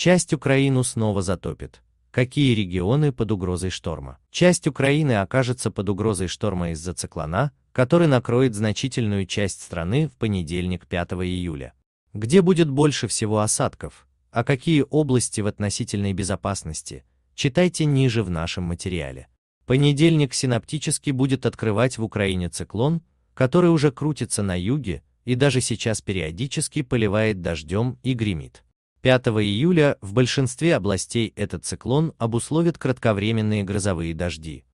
Часть Украину снова затопит. Какие регионы под угрозой шторма? Часть Украины окажется под угрозой шторма из-за циклона, который накроет значительную часть страны в понедельник 5 июля. Где будет больше всего осадков, а какие области в относительной безопасности, читайте ниже в нашем материале. Понедельник синаптически будет открывать в Украине циклон, который уже крутится на юге и даже сейчас периодически поливает дождем и гремит. 5 июля в большинстве областей этот циклон обусловит кратковременные грозовые дожди,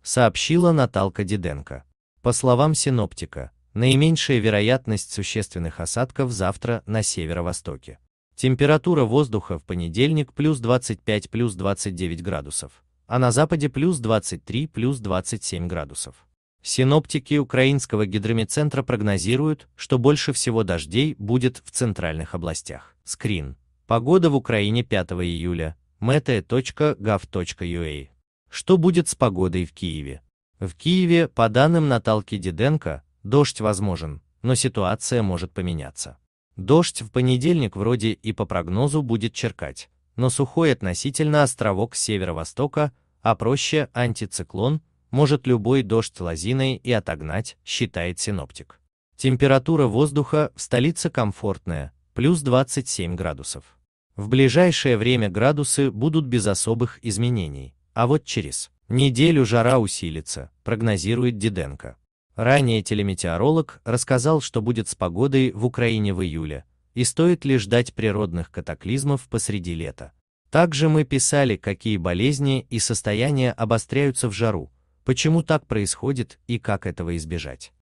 сообщила Наталка Диденко. По словам синоптика, наименьшая вероятность существенных осадков завтра на северо-востоке. Температура воздуха в понедельник плюс 25 плюс 29 градусов, а на западе плюс 23 плюс 27 градусов. Синоптики Украинского гидромедцентра прогнозируют, что больше всего дождей будет в центральных областях. Скрин. Погода в Украине 5 июля. mete.gov.ua Что будет с погодой в Киеве? В Киеве, по данным Наталки Диденко, дождь возможен, но ситуация может поменяться. Дождь в понедельник вроде и по прогнозу будет черкать, но сухой относительно островок северо-востока, а проще антициклон, может любой дождь лозиной и отогнать, считает синоптик. Температура воздуха в столице комфортная, плюс 27 градусов. В ближайшее время градусы будут без особых изменений, а вот через неделю жара усилится, прогнозирует Диденко. Ранее телеметеоролог рассказал, что будет с погодой в Украине в июле, и стоит ли ждать природных катаклизмов посреди лета. Также мы писали, какие болезни и состояния обостряются в жару, почему так происходит и как этого избежать.